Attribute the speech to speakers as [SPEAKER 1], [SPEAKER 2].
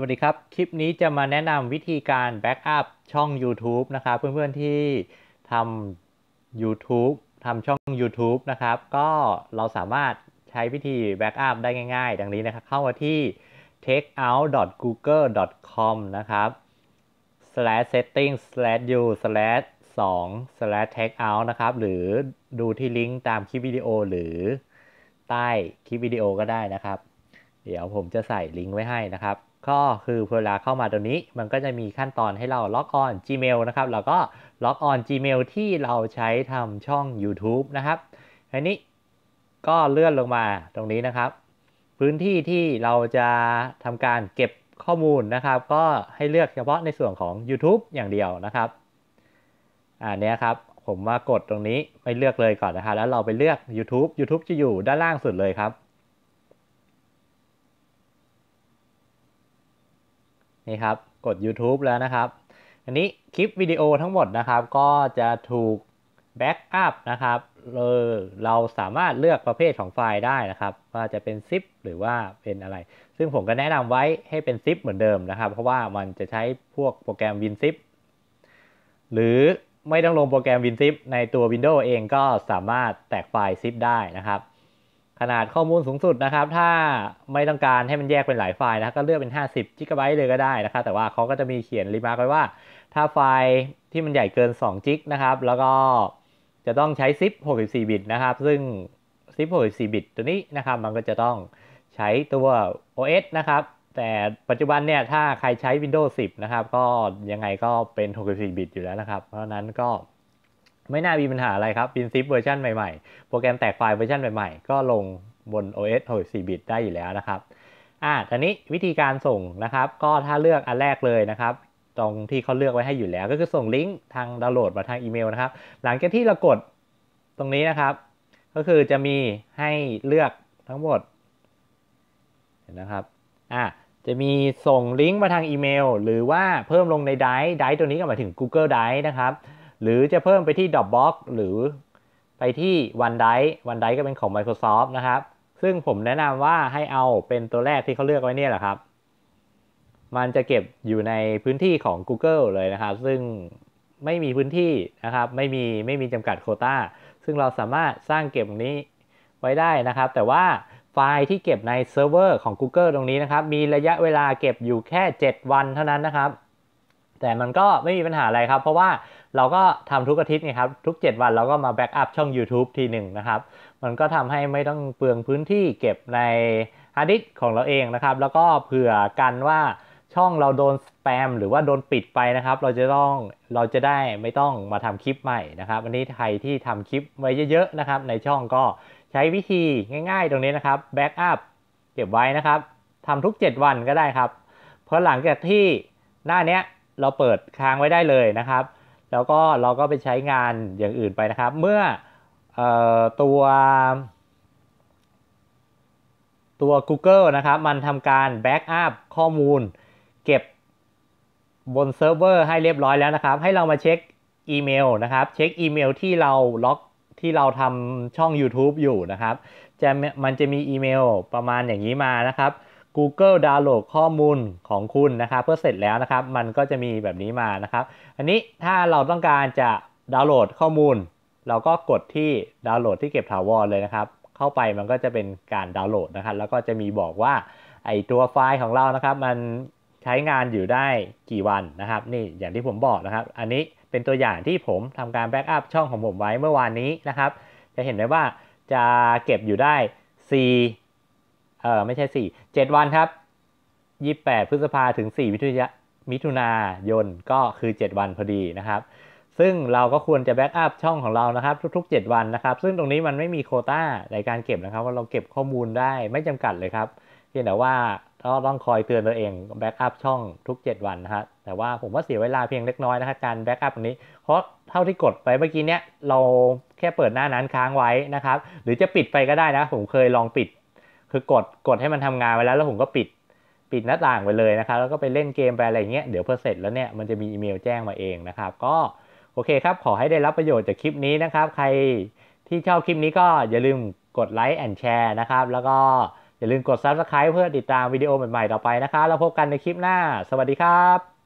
[SPEAKER 1] วัสดีครับ คลิปนี้จะมาแนะนำวิธีการแบ็กอัพช่อง YouTube นะครับ เพื่อนๆที่ทำ YouTube ทำช่อง YouTube นะครับ ก็เราสามารถใช้วิธีแบ็กอัพได้ง่ายๆ ดังนี้นะครับ เข้ามาที่ takeout.google.com นะครับ /settings/u/2/takeout นะครับ หรือดูที่ลิงก์ตามคลิปวิดีโอหรือใต้คลิปวิดีโอก็ได้นะครับ เดี๋ยวผมจะใส่ลิงก์ไว้ให้นะครับก็คือเวลาเข้ามาตรงนี้มันก็จะมีขั้นตอนให้เราล็อกออน Gmail นะครับแล้วก็ล็อกออน Gmail ที่เราใช้ทำช่อง YouTube นะครับอันนี้ก็เลื่อนลงมาตรงนี้นะครับ พื้นที่ที่เราจะทำการเก็บข้อมูลนะครับ ก็ให้เลือกเฉพาะในส่วนของ YouTube อย่างเดียวนะครับอันนี้ครับผมมากดตรงนี้ไม่เลือกเลยก่อนนะครับแล้วเราไปเลือก YouTube YouTube จะอยู่ด้านล่างสุดเลยครับนี่ครับกด YouTube แล้วนะครับ อันนี้คลิปวิดีโอทั้งหมดนะครับ ก็จะถูกแบ็กอัพนะครับเเราสามารถเลือกประเภทของไฟล์ได้นะครับ ว่าจะเป็นซิปหรือว่าเป็นอะไร ซึ่งผมก็แนะนำไว้ให้เป็นซิปเหมือนเดิมนะครับ เพราะว่ามันจะใช้พวกโปรแกรม WinZip หรือไม่ต้องลงโปรแกรม WinZip ในตัว Windows เองก็สามารถแตกไฟล์ซิปได้นะครับขนาดข้อมูลสูงสุดนะครับ ถ้าไม่ต้องการให้มันแยกเป็นหลายไฟล์นะ ก็เลือกเป็น 50 g b เลยก็ได้นะครับ แต่ว่าเขาก็จะมีเขียนรีมาร์กไว้ว่า ถ้าไฟล์ที่มันใหญ่เกิน2 g b นะครับ แล้วก็จะต้องใช้ซิป 64 บิตนะครับ ซึ่งซิป 64 บิตตัวนี้นะครับ มันก็จะต้องใช้ตัว OS นะครับ แต่ปัจจุบันเนี่ย ถ้าใครใช้ Windows 10 นะครับ ก็ยังไงก็เป็น 64 บิตอยู่แล้วนะครับ เพราะนั้นก็ไม่น่ามีปัญหาอะไรครับ w i นซิปเวอร์ชันใหม่ๆ โปรแกรมแตกไฟล์เวอร์ชันใหม่ ๆ ก็ลงบน OS 64บิตได้อยู่แล้วนะครับ อ่าตอนนี้วิธีการส่งนะครับ ก็ถ้าเลือกอันแรกเลยนะครับ ตรงที่เขาเลือกไว้ให้อยู่แล้ว ก็คือส่งลิงก์ทางดาวน์โหลดมาทางอีเมลนะครับ หลังจากที่เรากดตรงนี้นะครับ ก็คือจะมีให้เลือกทั้งหมดเห็นนะครับอ่าจะมีส่งลิงก์มาทางอีเมลหรือว่าเพิ่มลงในไดร์ไดร์ตัวนี้ก็หมายถึง Google Drive นะครับหรือจะเพิ่มไปที่ Dropbox หรือไปที่ OneDrive OneDrive ก็เป็นของ Microsoft นะครับ ซึ่งผมแนะนำว่าให้เอาเป็นตัวแรกที่เขาเลือกไว้เนี่ยแหละครับ มันจะเก็บอยู่ในพื้นที่ของ Google เลยนะครับ ซึ่งไม่มีพื้นที่นะครับ ไม่มีไม่มีจำกัดโคตา้า ซึ่งเราสามารถสร้างเก็บนี้ไว้ได้นะครับ แต่ว่าไฟล์ที่เก็บในเซิร์ฟเวอร์ของ Google ตรงนี้นะครับ มีระยะเวลาเก็บอยู่แค่ 7 วันเท่านั้นนะครับ แต่มันก็ไม่มีปัญหาอะไรครับ เพราะว่าเราก็ทำทุกอาทิตย์นะครับ ทุก 7 วันเราก็มาแบ็กอัพช่อง YouTube ทีหนึ่งนะครับ มันก็ทำให้ไม่ต้องเปลืองพื้นที่เก็บในฮาร์ดดิสของเราเองนะครับ แล้วก็เผื่อกันว่าช่องเราโดนสแปม หรือว่าโดนปิดไปนะครับ เราจะต้อง เราจะได้ไม่ต้องมาทำคลิปใหม่นะครับ วันนี้ใครที่ทำคลิปไว้เยอะๆนะครับ ในช่องก็ใช้วิธีง่ายๆตรงนี้นะครับ แบ็กอัพเก็บไว้นะครับทำทุก 7 วันก็ได้ครับ เพราะหลังจากที่หน้าเนี้ยเราเปิดค้างไว้ได้เลยนะครับแล้วก็เราก็ไปใช้งานอย่างอื่นไปนะครับ เมื่อออตัว ตัว Google นะครับ มันทำการแบ็กอัพข้อมูลเก็บบนเซิร์ฟเวอร์ให้เรียบร้อยแล้วนะครับ ให้เรามาเช็คอีเมลนะครับ เช็คอีเมล ที่เราล็อกที่เราทำช่อง YouTube อยู่นะครับจะมันจะมีอีเมลประมาณอย่างนี้มานะครับ Google ดาวน์โหลด ข้อมูลของคุณนะครับ เพื่อเสร็จแล้วนะครับ มันก็จะมีแบบนี้มานะครับ อันนี้ถ้าเราต้องการจะดาวน์โหลดข้อมูลเราก็กดที่ดาวน์โหลดที่เก็บถาวรเลยนะครับ เข้าไปมันก็จะเป็นการดาวน์โหลดนะครับ แล้วก็จะมีบอกว่า ไอตัวไฟล์ของเรานะครับ มันใช้งานอยู่ได้กี่วันนะครับนี่อย่างที่ผมบอกนะครับ อันนี้เป็นตัวอย่างที่ผมทำการแบ็กอัพช่องของผมไว้เมื่อวานนี้นะครับ จะเห็นได้ว่าจะเก็บอยู่ได้4เออไม่ใช่สี่เจ็ดวันครับยี่แปดพฤษภาถึงสี่มิถุนมิถุนายนก็คือเจ็ดวันพอดีนะครับซึ่งเราก็ควรจะแบ็กอัพช่องของเรานะครับทุกๆ 7 วันนะครับซึ่งตรงนี้มันไม่มีโคต้าในการเก็บนะครับ ว่าเราเก็บข้อมูลได้ไม่จำกัดเลยครับเพียงแต่ว่าเราต้องคอยเตือนตัวเองแบ็กอัพช่องทุก 7 วันนะครับแต่ว่าผมว่าเสียเวลาเพียงเล็กน้อยนะครับการแบ็กอัพอันนี้เพราะเท่าที่กดไปเมื่อกี้เนี้ยเราแค่เปิดหน้านั้นค้างไว้นะครับหรือจะปิดไปก็ได้นะผมเคยลองปิดคือกด กดให้มันทำงานไว้แล้ว แล้วผมก็ปิด ปิดหน้าต่างไปเลยนะครับ แล้วก็ไปเล่นเกมไปอะไรเงี้ยเดี๋ยวพอเสร็จแล้วเนี่ย มันจะมีอีเมลแจ้งมาเองนะครับ ก็โอเคครับขอให้ได้รับประโยชน์จากคลิปนี้นะครับ ใครที่ชอบคลิปนี้ก็อย่าลืมกดไลค์แอนแชร์นะครับ แล้วก็อย่าลืมกด Subscribe เพื่อติดตามวิดีโอใหม่ ๆ ต่อไปนะครับแล้วพบกันในคลิปหน้า สวัสดีครับ